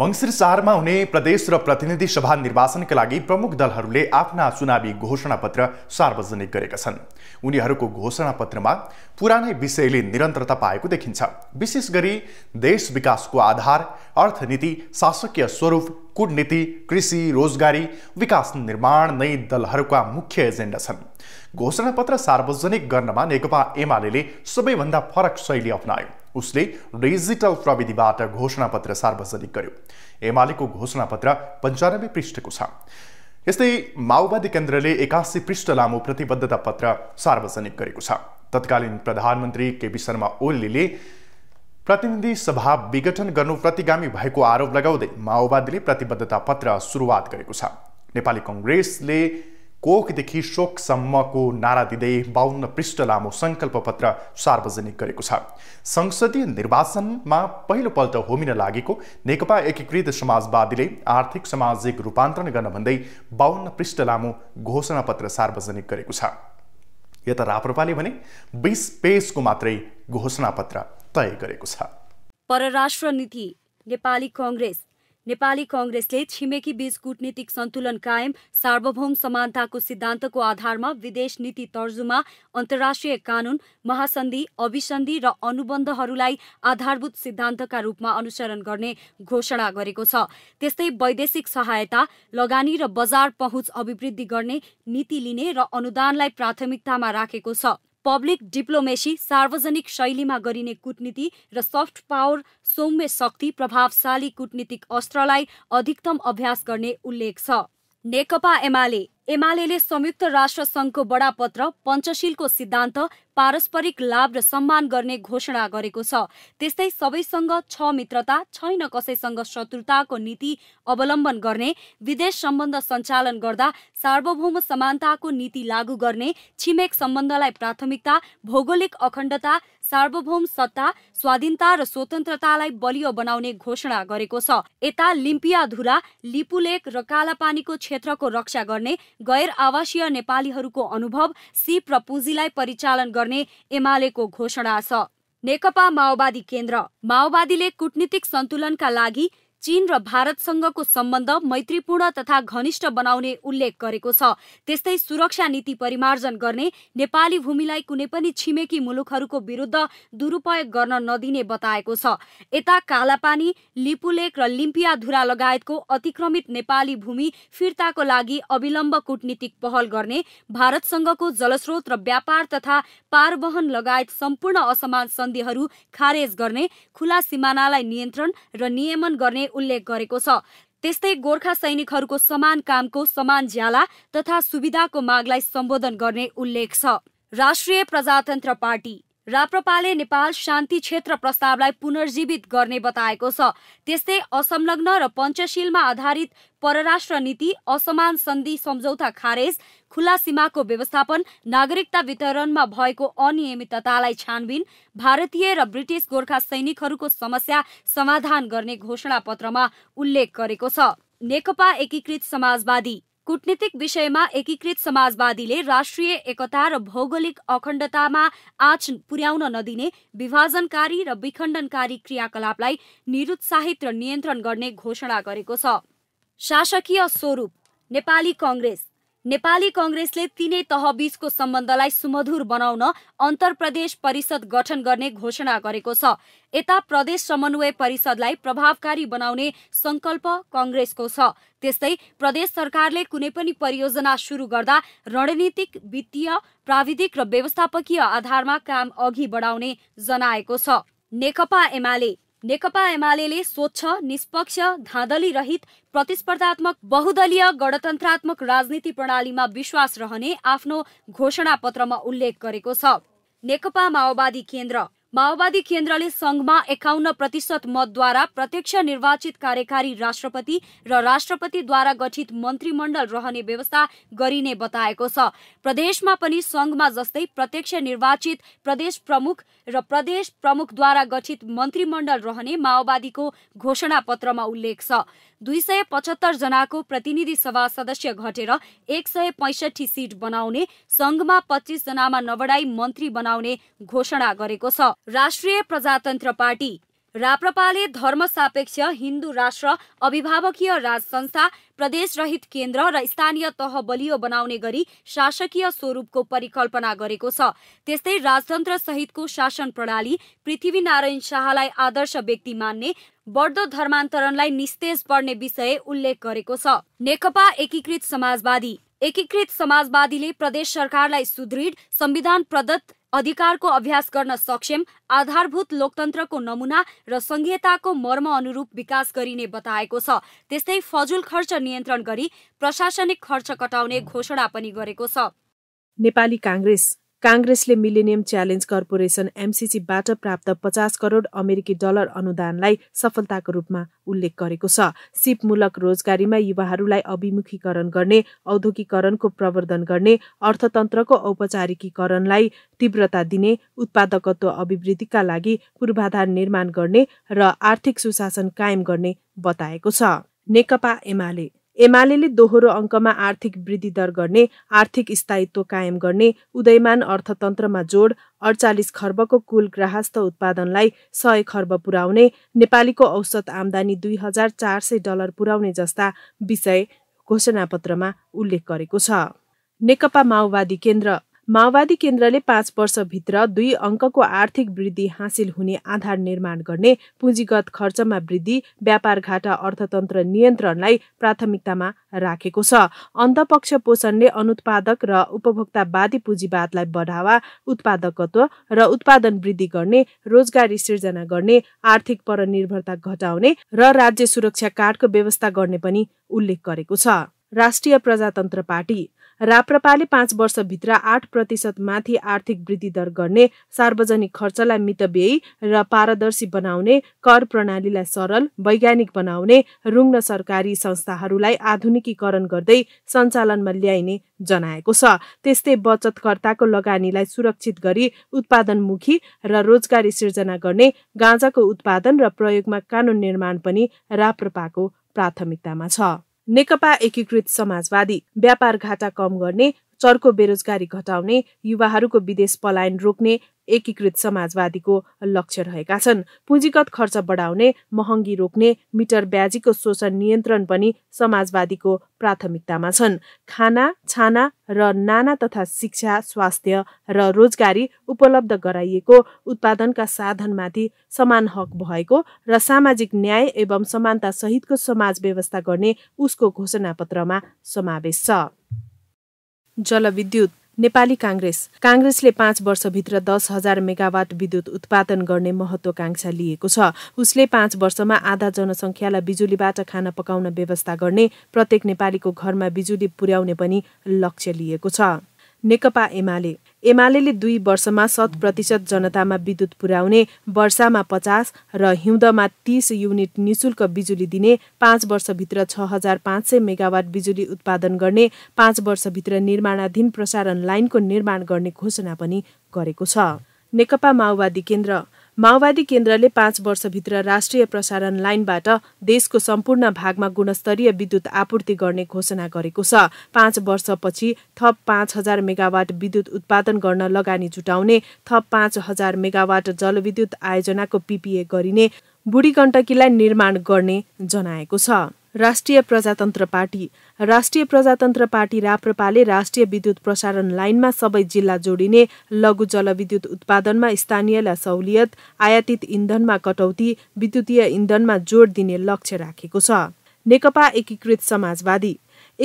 मङ्सिर चारमा हुने प्रदेश र प्रतिनिधि सभा निर्वाचनका लागि प्रमुख दलहरूले आफ्ना चुनावी घोषणापत्र सार्वजनिक गरेका छन् उनीहरूको घोषणापत्रमा पुरानै विषयले निरन्तरता पाएको देखिन्छ विशेष गरी देश विकासको आधार अर्थनीति शासकीय स्वरूप कुटनीति कृषि रोजगारी विकास निर्माण नै दलहरूका मुख्य एजेन्डा छन् घोषणापत्र सार्वजनिक गर्नमा नेकपा एमाले सबैभन्दा फरक शैली अप्नायो उसले डिजिटल प्रविधिबाट घोषणापत्र सार्वजनिक गर्यो एमालेको घोषणापत्र पन्चानब्बे पृष्ठको छ यस्तै माओवादी केन्द्रले एकासी पृष्ठ लामो प्रतिबद्धता पत्र सार्वजनिक गरेको छ तत्कालीन प्रधानमन्त्री केपी शर्मा ओलीले प्रतिनिधि सभा विघटन गर्नु प्रतिगामी भएको आरोप लगाउँदै माओवादीले प्रतिबद्धता पत्र सुरुवात गरेको छ नेपाली कङ्ग्रेसले कोकदेखि शोकसम्मको नारा दिँदै बाहन्न पृष्ठ लामो सङ्कल्प पत्र सार्वजनिक गरेको छ संसदीय निर्वाचनमा पहिलोपल्ट होमिन लागेको नेकपा एकीकृत समाजवादीले आर्थिक सामाजिक रूपान्तरण गर्न भन्दै बाहन्न पृष्ठ लामो घोषणा पत्र सार्वजनिक गरेको छ यता राप्रपाले भने बिस पेजको मात्रै घोषणा पत्र तय गरेको छ परराष्ट्र नीति नेपाली कङ्ग्रेस नेपाली कङ्ग्रेसले छिमेकी बीच कूटनीतिक सन्तुलन कायम सार्वभौम समानताको सिद्धान्तको आधारमा विदेश नीति तर्जुमा अन्तर्राष्ट्रिय कानून महासन्धि अभिसन्धि र अनुबन्धहरूलाई आधारभूत सिद्धान्तका रूपमा अनुसरण गर्ने घोषणा गरेको छ त्यस्तै वैदेशिक सहायता लगानी र बजार पहुँच अभिवृद्धि गर्ने नीति लिने र अनुदानलाई प्राथमिकतामा राखेको छ पब्लिक डिप्लोमेसी सार्वजनिक शैलीमा गरिने कुटनीति र सफ्ट पावर सौम्य शक्ति प्रभावशाली कुटनीतिक अस्त्रलाई अधिकतम अभ्यास गर्ने उल्लेख छ नेकपा एमाले एमाले संयुक्त राष्ट्र संघको बडापत्र पञ्चशीलको सिद्धान्त पारस्परिक लाभ र सम्मान गर्ने घोषणा गरेको छ त्यस्तै सबैसँग छ मित्रता छैन कसैसँग शत्रुताको नीति अवलम्बन गर्ने विदेश सम्बन्ध सञ्चालन गर्दा सार्वभौम समानताको नीति लागू गर्ने छिमेक सम्बन्धलाई प्राथमिकता भौगोलिक अखण्डता सार्वभौम सत्ता स्वाधीनता र स्वतन्त्रतालाई बलियो बनाउने घोषणा गरेको छ यता लिम्पियाधुरा लिपुलेक र कालापानीको क्षेत्रको रक्षा गर्ने गैर आवासीय नेपालीहरूको अनुभव सिप र पुँजीलाई परिचालन गर्ने एमालेको घोषणा छ नेकपा माओवादी केन्द्र माओवादीले कूटनीतिक सन्तुलनका लागि चीन र भारतसँगको सम्बन्ध मैत्रीपूर्ण तथा घनिष्ठ बनाउने उल्लेख गरेको छ त्यस्तै सुरक्षा नीति परिमार्जन गर्ने नेपाली भूमिलाई कुनै पनि छिमेकी मुलुकहरूको विरुद्ध दुरुपयोग गर्न नदिने बताएको छ यता कालापानी लिपुलेक र लिम्पियाधुरा लगायतको अतिक्रमित नेपाली भूमि फिर्ताको लागि अविलम्ब कूटनीतिक पहल गर्ने भारतसँगको जलस्रोत र व्यापार तथा पारवहन लगायत सम्पूर्ण असमान सन्धिहरू खारेज गर्ने खुला सिमानालाई नियन्त्रण र नियमन गर्ने उल्लेख गरेको छ त्यस्तै गोर्खा सैनिकहरूको समान कामको ज्याला तथा को मागलाई संबोधन करने उल्लेख राष्ट्रीय प्रजातंत्र पार्टी राप्रपाले नेपाल शान्ति क्षेत्र प्रस्तावलाई पुनर्जीवित गर्ने बताएको छ त्यस्तै असंलग्न र पञ्चशीलमा आधारित परराष्ट्र नीति असमान सन्धि सम्झौता खारेज खुला सीमाको व्यवस्थापन नागरिकता वितरणमा भएको अनियमिततालाई छानबिन भारतीय र ब्रिटिस गोर्खा सैनिकहरूको समस्या समाधान गर्ने घोषणा पत्रमा उल्लेख गरेको छ नेकपा एकीकृत समाजवादी कूटनीतिक विषयमा एकीकृत समाजवादीले राष्ट्रिय एकता र भौगोलिक अखण्डतामा आँच पुर्याउन नदिने विभाजनकारी र विखण्डनकारी क्रियाकलापलाई निरुत्साहित र नियन्त्रण गर्ने घोषणा गरेको छ शासकीय स्वरूप नेपाली कङ्ग्रेस नेपाली कङ्ग्रेसले तिनै तहबीचको सम्बन्धलाई सुमधुर बनाउन अन्तर परिषद गठन गर्ने घोषणा गरेको छ यता प्रदेश समन्वय परिषदलाई प्रभावकारी बनाउने सङ्कल्प कङ्ग्रेसको छ त्यस्तै प्रदेश सरकारले कुनै पनि परियोजना सुरु गर्दा रणनीतिक वित्तीय प्राविधिक र व्यवस्थापकीय आधारमा काम अघि बढाउने जनाएको छ नेकपा एमाले नेकपा एमाले स्वच्छ निष्पक्ष धाँधली रहित प्रतिस्पर्धात्मक बहुदलीय गणतन्त्रात्मक राजनीति प्रणालीमा विश्वास रहने आफ्नो घोषणापत्रमा उल्लेख गरेको छ नेकपा माओवादी केन्द्र माओवादी केन्द्रले संघमा एकाउन्न प्रतिशत मतद्वारा प्रत्यक्ष निर्वाचित कार्यकारी राष्ट्रपति र राष्ट्रपतिद्वारा गठित मन्त्रीमण्डल रहने व्यवस्था गरिने बताएको छ प्रदेशमा पनि संघमा जस्तै प्रत्यक्ष निर्वाचित प्रदेश प्रमुख र प्रदेश प्रमुखद्वारा गठित मन्त्रीमण्डल रहने माओवादीको घोषणापत्रमा उल्लेख छ दुई सय पचहत्तर जनाको प्रतिनिधि सभा सदस्य घटेर एक सय पैँसठी सिट बनाउने संघमा पच्चिस जनामा नबढाई मन्त्री बनाउने घोषणा गरेको छ राष्ट्रिय प्रजातन्त्र पार्टी राप्रपाले धर्म सापेक्ष हिन्दू राष्ट्र अभिभावकीय राज संस्था रहित केन्द्र र स्थानीय तह बलियो बनाउने गरी शासकीय स्वरूपको परिकल्पना गरेको छ त्यस्तै राजतन्त्र सहितको शासन प्रणाली पृथ्वीनारायण शाहलाई आदर्श व्यक्ति मान्ने बढ्दो धर्मान्तरणलाई निस्तेज पर्ने विषय उल्लेख गरेको छ नेकपा एकीकृत समाजवादी एकीकृत समाजवादीले प्रदेश सरकारलाई सुदृढ संविधान प्रदत्त अधिकारको अभ्यास गर्न सक्षम आधारभूत लोकतन्त्रको नमुना र संघीयताको मर्म अनुरूप विकास गरिने बताएको छ त्यस्तै फजुल खर्च नियन्त्रण गरी प्रशासनिक खर्च कटाउने घोषणा पनि गरेको छ नेपाली काङ्ग्रेस काङ्ग्रेसले मिलेनियम च्यालेन्ज कर्पोरेसन एमसिसीबाट प्राप्त पचास करोड अमेरिकी डलर अनुदानलाई सफलताको रूपमा उल्लेख गरेको छ सिपमूलक रोजगारीमा युवाहरूलाई अभिमुखीकरण गर्ने औद्योगिकरणको प्रवर्धन गर्ने अर्थतन्त्रको औपचारिकीकरणलाई तीव्रता दिने उत्पादकत्व अभिवृद्धिका लागि पूर्वाधार निर्माण गर्ने र आर्थिक सुशासन कायम गर्ने बताएको छ नेकपा एमाले एमाले दोहोरो अङ्कमा आर्थिक वृद्धि दर गर्ने आर्थिक स्थायित्व कायम गर्ने उदयमान अर्थतन्त्रमा जोड अडचालिस खर्बको कुल ग्राहस्थ उत्पादनलाई सय खर्ब पुर्याउने नेपालीको औसत आमदानी दुई हजार चार सय डलर पुर्याउने जस्ता विषय घोषणापत्रमा उल्लेख गरेको छ नेकपा माओवादी केन्द्र माओवादी केन्द्रले पाँच वर्षभित्र दुई अङ्कको आर्थिक वृद्धि हासिल हुने आधार निर्माण गर्ने पुँजीगत खर्चमा वृद्धि व्यापार घाटा अर्थतन्त्र नियन्त्रणलाई प्राथमिकतामा राखेको छ अन्तपक्ष पोषणले अनुत्पादक र उपभोक्तावादी पुँजीवादलाई बढावा उत्पादकत्व र उत्पादन वृद्धि गर्ने रोजगारी सिर्जना गर्ने आर्थिक परनिर्भरता घटाउने र राज्य सुरक्षा कार्डको व्यवस्था गर्ने पनि उल्लेख गरेको छ राष्ट्रिय प्रजातन्त्र पार्टी राप्रपाले पाँच वर्षभित्र आठ माथि आर्थिक वृद्धि दर गर्ने सार्वजनिक खर्चलाई मितव्ययी र पारदर्शी बनाउने कर प्रणालीलाई सरल वैज्ञानिक बनाउने रुङ्न सरकारी संस्थाहरूलाई आधुनिकीकरण गर्दै सञ्चालनमा ल्याइने जनाएको छ त्यस्तै बचतकर्ताको लगानीलाई सुरक्षित गरी उत्पादनमुखी र रोजगारी सिर्जना गर्ने गाँजाको उत्पादन र प्रयोगमा कानुन निर्माण पनि राप्रपाको प्राथमिकतामा छ नेकपा एकीकृत समाजवादी व्यापार घाटा कम गर्ने चर्को बेरोजगारी घटाउने युवाहरूको विदेश पलायन रोक्ने एकीकृत समाजवादीको लक्ष्य रहेका छन् पुँजीगत खर्च बढाउने महँगी रोक्ने मिटर ब्याजीको शोषण नियन्त्रण पनि समाजवादीको प्राथमिकतामा छन् खाना छाना र नाना तथा शिक्षा स्वास्थ्य र रोजगारी उपलब्ध गराइएको उत्पादनका साधनमाथि समान हक भएको र सामाजिक न्याय एवं समानता सहितको समाज व्यवस्था गर्ने उसको घोषणापत्रमा समावेश छ जलविद्युत नेपाली काङ्ग्रेस काङ्ग्रेसले पाँच वर्षभित्र दस हजार मेगावाट विद्युत उत्पादन गर्ने महत्वाकांक्षा लिएको छ उसले पाँच वर्षमा आधा जनसङ्ख्यालाई बिजुलीबाट खाना पकाउन व्यवस्था गर्ने प्रत्येक नेपालीको घरमा बिजुली पुर्याउने पनि लक्ष्य लिएको छ नेकपा एमाले एमाले दुई वर्षमा शत प्रतिशत जनतामा विद्युत पुर्याउने वर्षामा पचास र हिउँदमा तीस युनिट निशुल्क बिजुली दिने पाँच वर्षभित्र छ हजार पाँच सय मेगावाट बिजुली उत्पादन गर्ने पाँच वर्षभित्र निर्माणाधीन प्रसारण लाइनको निर्माण गर्ने घोषणा पनि गरेको छ नेकपा माओवादी केन्द्र माओवादी केन्द्रले पाँच वर्षभित्र राष्ट्रिय प्रसारण लाइनबाट देशको सम्पूर्ण भागमा गुणस्तरीय विद्युत आपूर्ति गर्ने घोषणा गरेको छ पाँच वर्षपछि थप पाँच हजार मेगावाट विद्युत उत्पादन गर्न लगानी जुटाउने थप पाँच हजार मेगावाट जलविद्युत आयोजनाको पिपिए गरिने बुढी गण्डकीलाई निर्माण गर्ने जनाएको छ राष्ट्रिय प्रजातन्त्र पार्टी राष्ट्रिय प्रजातन्त्र पार्टी राप्रपाले राष्ट्रिय विद्युत प्रसारण लाइनमा सबै जिल्ला जोडिने लघु जलविद्युत उत्पादनमा स्थानीयलाई सहुलियत आयातित इन्धनमा कटौती विद्युतीय इन्धनमा जोड दिने लक्ष्य राखेको छ नेकपा एकीकृत समाजवादी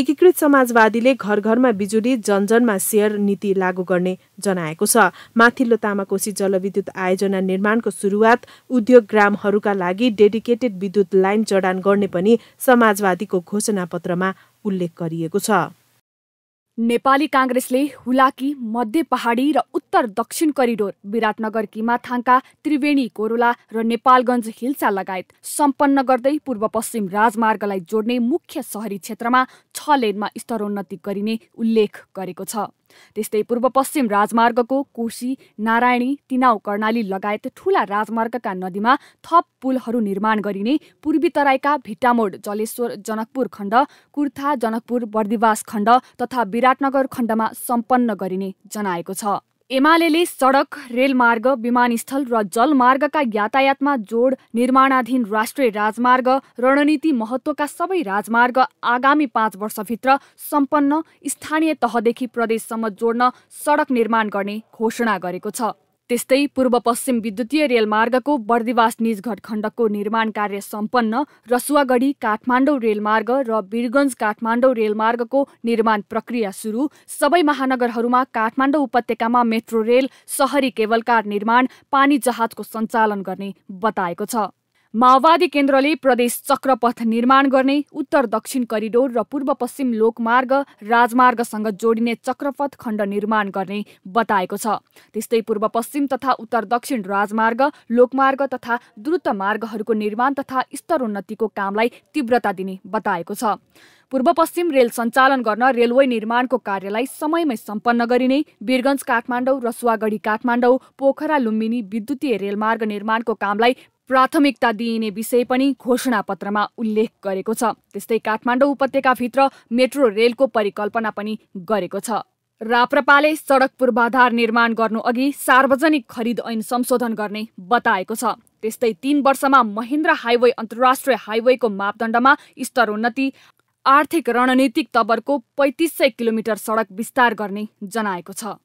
एकीकृत समाजवादीले घर घरमा बिजुली जनजनमा सेयर नीति लागू गर्ने जनाएको छ माथिल्लो तामाकोशी जलविद्युत आयोजना निर्माणको सुरुवात उद्योग ग्रामहरूका लागि डेडिकेटेड विद्युत लाइन जडान गर्ने पनि समाजवादीको घोषणापत्रमा उल्लेख गरिएको छ नेपाली काङ्ग्रेसले हुलाकी मध्य पहाडी र उत्तर दक्षिण करिडोर विराटनगर किमाथाङका त्रिवेणी कोरोला र नेपालगञ्ज हिल्सा लगायत सम्पन्न गर्दै पूर्व पश्चिम राजमार्गलाई जोड्ने मुख्य सहरी क्षेत्रमा छ लेनमा स्तरोन्नति गरिने उल्लेख गरेको छ त्यस्तै पूर्व पश्चिम राजमार्गको कोशी नारायणी तिनाउ कर्णाली लगायत ठूला राजमार्गका नदीमा थप पुलहरू निर्माण गरिने पूर्वी तराईका भिटामोड जलेश्वर जनकपुर खण्ड कुर्था जनकपुर बर्दिवास खण्ड तथा विराटनगर खण्डमा सम्पन्न गरिने जनाएको छ एमाले सडक रेलमार्ग विमानस्थल र जलमार्गका यातायातमा जोड निर्माणाधीन राष्ट्रिय राजमार्ग रणनीति महत्त्वका सबै राजमार्ग आगामी पाँच वर्षभित्र सम्पन्न स्थानीय तहदेखि प्रदेशसम्म जोड्न सडक निर्माण गर्ने घोषणा गरेको छ त्यस्तै पूर्व पश्चिम विद्युतीय रेलमार्गको बर्दिवास निजघट खण्डको निर्माण कार्य सम्पन्न रसुवागढी काठमाडौँ रेलमार्ग र वीरगञ्ज काठमाडौँ रेलमार्गको निर्माण प्रक्रिया सुरु सबै महानगरहरूमा काठमाडौँ उपत्यकामा मेट्रो रेल सहरी केवलकार निर्माण पानी जहाजको सञ्चालन गर्ने बताएको छ माओवादी केन्द्रले प्रदेश चक्रपथ निर्माण गर्ने उत्तर दक्षिण करिडोर र पूर्व पश्चिम लोकमार्ग राजमार्गसँग जोडिने चक्रपथ खण्ड निर्माण गर्ने बताएको छ त्यस्तै पूर्व पश्चिम तथा उत्तर दक्षिण राजमार्ग लोकमार्ग तथा द्रुत मार्गहरूको निर्माण तथा स्तरोन्नतिको कामलाई तीव्रता दिने बताएको छ पूर्व पश्चिम रेल सञ्चालन गर्न रेलवे निर्माणको कार्यलाई समयमै सम्पन्न गरिने वीरगञ्ज काठमाडौँ रसुवागढी काठमाडौँ पोखरा लुम्बिनी विद्युतीय रेलमार्ग निर्माणको कामलाई प्राथमिकता दिइने विषय पनि घोषणापत्रमा उल्लेख गरेको छ त्यस्तै काठमाडौँ उपत्यकाभित्र मेट्रो रेलको परिकल्पना पनि गरेको छ राप्रपाले सडक पूर्वाधार निर्माण गर्नु अघि सार्वजनिक खरिद ऐन संशोधन गर्ने बताएको छ त्यस्तै तीन वर्षमा महेन्द्र हाइवे अन्तर्राष्ट्रिय हाइवेको मापदण्डमा स्तरोन्नति आर्थिक रणनीतिक तबरको पैँतिस सय किलोमिटर सडक विस्तार गर्ने जनाएको छ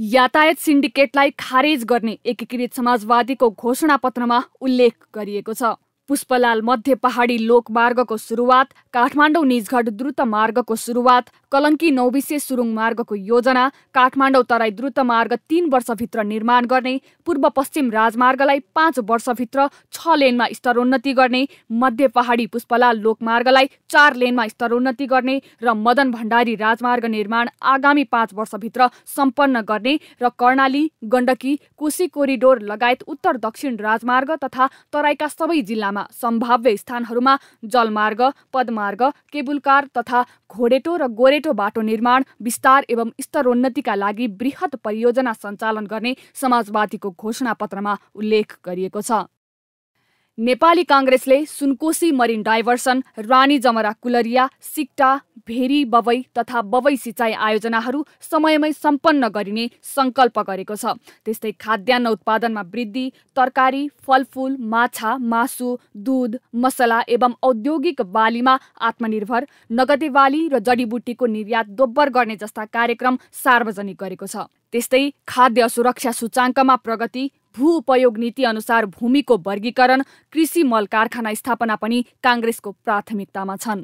यातायात सिन्डिकेटलाई खारेज गर्ने एकीकृत समाजवादीको घोषणापत्रमा उल्लेख गरिएको छ पुष्पलाल मध्य पहाडी लोकमार्गको सुरुवात काठमाडौँ निजघट द्रुत मार्गको सुरुवात कलङ्की नौबिसे सुरुङ मार्गको योजना काठमाडौँ तराई द्रुत मार्ग तीन वर्षभित्र निर्माण गर्ने पूर्व पश्चिम राजमार्गलाई पाँच वर्षभित्र छ लेनमा स्तरोन्नति गर्ने मध्य पहाडी पुष्पलाल लोकमार्गलाई चार लेनमा स्तरोन्नति गर्ने र मदन भण्डारी राजमार्ग निर्माण आगामी पाँच वर्षभित्र सम्पन्न गर्ने र कर्णाली गण्डकी कोशी कोरिडोर लगायत उत्तर दक्षिण राजमार्ग तथा तराईका सबै जिल्लामा जिल्लामा सम्भाव्य स्थानहरूमा जलमार्ग पदमार्ग केबुलकार तथा घोडेटो र गोरेटो बाटो निर्माण विस्तार एवं स्तरोन्नतिका लागि वृहत परियोजना सञ्चालन गर्ने समाजवादीको घोषणापत्रमा उल्लेख गरिएको छ नेपाली काङ्ग्रेसले सुनकोशी मरिन डाइभर्सन रानी जमरा कुलरिया सिक्टा भेरी बबई तथा बबई सिँचाइ आयोजनाहरू समयमै सम्पन्न गरिने सङ्कल्प गरेको छ त्यस्तै खाद्यान्न उत्पादनमा वृद्धि तरकारी फलफुल माछा मासु दुध मसला एवं औद्योगिक बालीमा आत्मनिर्भर नगदे बाली र जडीबुटीको निर्यात दोब्बर गर्ने जस्ता कार्यक्रम सार्वजनिक गरेको छ त्यस्तै खाद्य सुरक्षा सूचाङ्कमा प्रगति भू उपयोग नीति अनुसार भूमिको वर्गीकरण कृषि मल कारखाना स्थापना पनि काङ्ग्रेसको प्राथमिकतामा छन्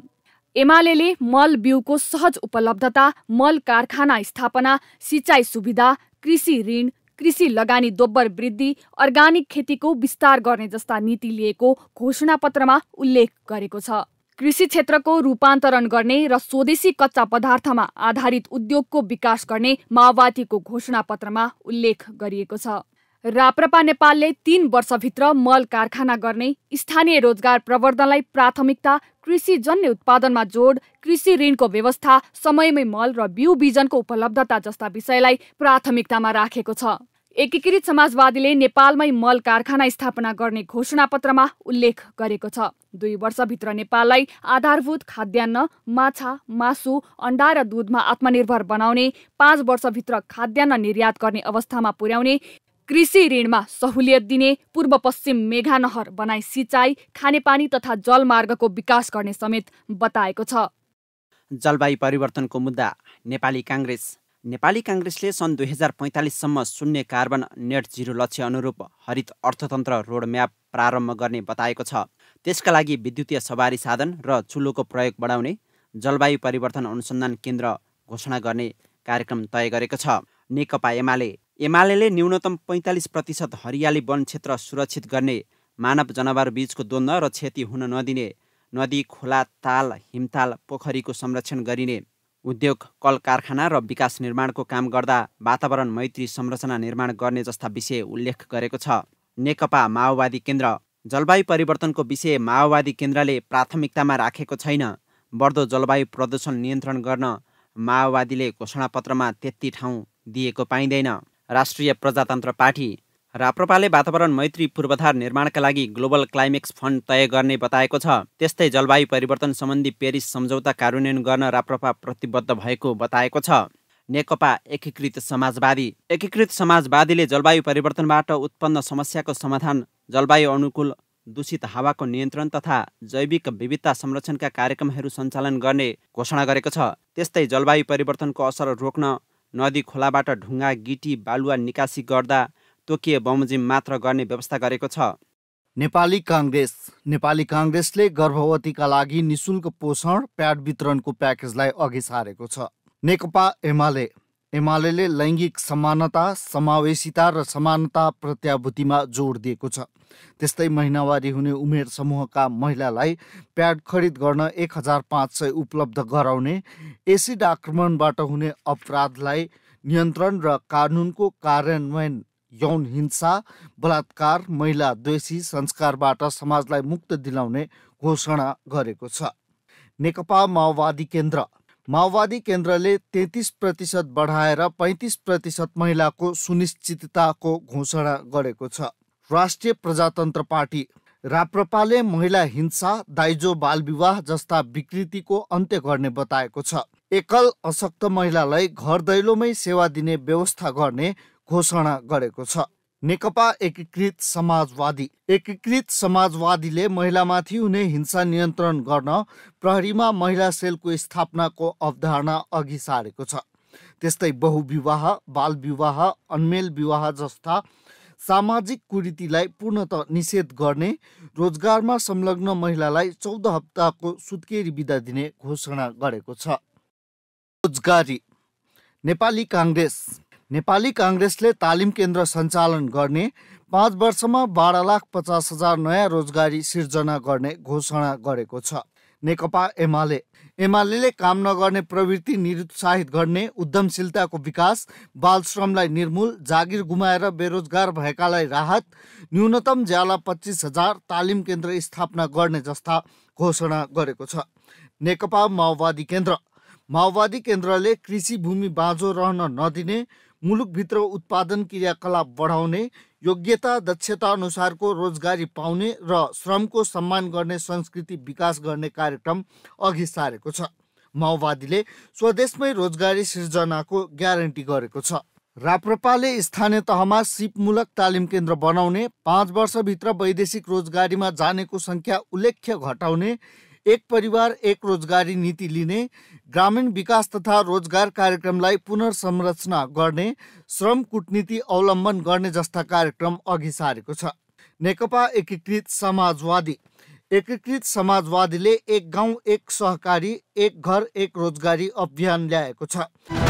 एमाले मल बिउको सहज उपलब्धता मल कारखाना स्थापना सिँचाइ सुविधा कृषि ऋण कृषि लगानी दोब्बर वृद्धि अर्ग्यानिक खेतीको विस्तार गर्ने जस्ता नीति लिएको घोषणापत्रमा उल्लेख गरेको छ कृषि क्षेत्रको रूपान्तरण गर्ने र स्वदेशी कच्चा पदार्थमा आधारित उद्योगको विकास गर्ने माओवादीको घोषणापत्रमा उल्लेख गरिएको छ राप्रपा नेपालले तीन वर्षभित्र मल कारखाना गर्ने स्थानीय रोजगार प्रवर्धनलाई प्राथमिकता कृषिजन्य उत्पादनमा जोड कृषि ऋणको व्यवस्था समयमै मल र बिउ बिजनको उपलब्धता जस्ता विषयलाई प्राथमिकतामा राखेको छ एकीकृत समाजवादीले नेपालमै मल कारखाना स्थापना गर्ने घोषणापत्रमा उल्लेख गरेको छ दुई वर्षभित्र नेपाललाई आधारभूत खाद्यान्न माछा मासु अण्डा र दुधमा आत्मनिर्भर बनाउने पाँच वर्षभित्र खाद्यान्न निर्यात गर्ने अवस्थामा पुर्याउने कृषि ऋणमा सहुलियत दिने पूर्व पश्चिम मेघानहर बनाई सिँचाइ खानेपानी तथा जलमार्गको विकास गर्ने समेत बताएको छ जलवायु परिवर्तनको मुद्दा नेपाली काङ्ग्रेस नेपाली काङ्ग्रेसले सन् दुई हजार पैँतालिससम्म शून्य कार्बन नेट जिरो लक्ष्य अनुरूप हरित अर्थतन्त्र रोडम्याप प्रारम्भ गर्ने बताएको छ त्यसका लागि विद्युतीय सवारी साधन र चुलोको प्रयोग बढाउने जलवायु परिवर्तन अनुसन्धान केन्द्र घोषणा गर्ने कार्यक्रम तय गरेको छ नेकपा एमाले एमाले न्यूनतम पैँतालिस प्रतिशत हरियाली वन क्षेत्र सुरक्षित गर्ने मानव जनावर बीचको द्वन्द र क्षति हुन नदिने नदी खोला ताल हिमताल पोखरीको संरक्षण गरिने उद्योग कल कारखाना र विकास निर्माणको काम गर्दा वातावरण मैत्री संरचना निर्माण गर्ने जस्ता विषय उल्लेख गरेको छ नेकपा माओवादी केन्द्र जलवायु परिवर्तनको विषय माओवादी केन्द्रले प्राथमिकतामा राखेको छैन बढ्दो जलवायु प्रदूषण नियन्त्रण गर्न माओवादीले घोषणापत्रमा त्यति ठाउँ दिएको पाइँदैन राष्ट्रिय प्रजातन्त्र पार्टी राप्रपाले वातावरण मैत्री पूर्वाधार निर्माणका लागि ग्लोबल क्लाइमेक्स फन्ड तय गर्ने बताएको छ त्यस्तै जलवायु परिवर्तन सम्बन्धी पेरिस सम्झौता कार्यान्वयन गर्न राप्रपा प्रतिबद्ध भएको बताएको छ नेकपा एकीकृत समाजवादी एकीकृत समाजवादीले जलवायु परिवर्तनबाट उत्पन्न समस्याको समाधान जलवायु अनुकूल दूषित हावाको नियन्त्रण तथा जैविक विविधता संरक्षणका कार्यक्रमहरू सञ्चालन गर्ने घोषणा गरेको छ त्यस्तै जलवायु परिवर्तनको असर रोक्न नदी खोलाबाट ढुङ्गा गिटी बालुवा निकासी गर्दा तोकिए बमोजिम मात्र गर्ने व्यवस्था गरेको छ नेपाली काङ्ग्रेस नेपाली काङ्ग्रेसले गर्भवतीका लागि निशुल्क पोषण प्याड वितरणको प्याकेजलाई अघि सारेको छ नेकपा एमाले एमाले लैङ्गिक समानता समावेशिता र समानता प्रत्याभूतिमा जोड दिएको छ त्यस्तै महिनावारी हुने उमेर समूहका महिलालाई प्याड खरिद गर्न एक हजार पाँच सय उपलब्ध गराउने एसिड आक्रमणबाट हुने अपराधलाई नियन्त्रण र कानुनको कार्यान्वयन यौन हिंसा बलात्कार महिला द्वेषी संस्कारबाट समाजलाई मुक्त दिलाउने घोषणा गरेको छ नेकपा माओवादी केन्द्र माओवादी केन्द्रले तेत्तिस प्रतिशत बढाएर पैँतिस प्रतिशत महिलाको सुनिश्चितताको घोषणा गरेको छ राष्ट्रिय प्रजातन्त्र पार्टी राप्रपाले महिला हिंसा दाइजो बालविवाह जस्ता विकृतिको अन्त्य गर्ने बताएको छ एकल अशक्त महिलालाई घर दैलोमै सेवा दिने व्यवस्था गर्ने घोषणा गरेको छ नेकपा एकीकृत समाजवादी एकीकृत समाजवादीले महिलामाथि हुने हिंसा नियन्त्रण गर्न प्रहरीमा महिला सेलको स्थापनाको अवधारणा अघि सारेको छ त्यस्तै बहुविवाह बाल विवाह अन्मेल विवाह जस्ता सामाजिक कुरीतिलाई पूर्णत निषेध गर्ने रोजगारमा संलग्न महिलालाई चौध हप्ताको सुत्केरी विदा दिने घोषणा गरेको छ रोजगारी नेपाली काङ्ग्रेस नेपाली काङ्ग्रेसले तालिम केन्द्र सञ्चालन गर्ने पाँच वर्षमा बाह्र लाख पचास हजार नयाँ रोजगारी सिर्जना गर्ने घोषणा गरेको छ नेकपा एमाले एमाले काम नगर्ने प्रवृत्ति निरुत्साहित गर्ने उद्यमशीलताको विकास बाल श्रमलाई निर्मूल जागिर गुमाएर बेरोजगार भएकालाई राहत न्यूनतम ज्याला पच्चिस हजार तालिम केन्द्र स्थापना गर्ने जस्ता घोषणा गरेको छ नेकपा माओवादी केन्द्र माओवादी केन्द्रले कृषि भूमि बाँझो रहन नदिने मुलुकभित्र उत्पादन क्रियाकलाप बढाउने योग्यता दक्षता अनुसारको रोजगारी पाउने र श्रमको सम्मान गर्ने संस्कृति विकास गर्ने कार्यक्रम अघि सारेको छ माओवादीले स्वदेशमै रोजगारी सिर्जनाको ग्यारेन्टी गरेको छ राप्रपाले स्थानीय तहमा सिपमूलक तालिम केन्द्र बनाउने पाँच वर्षभित्र वैदेशिक रोजगारीमा जानेको सङ्ख्या उल्लेख्य घटाउने एक परिवार एक रोजगारी नीति लिने ग्रामीण विकास तथा रोजगार कार्यक्रमलाई पुनर्संरचना गर्ने श्रम कुटनीति अवलम्बन गर्ने जस्ता कार्यक्रम अघि सारेको छ नेकपा एकीकृत समाजवादी एकीकृत समाजवादीले एक गाउँ एक सहकारी एक घर एक रोजगारी अभियान ल्याएको छ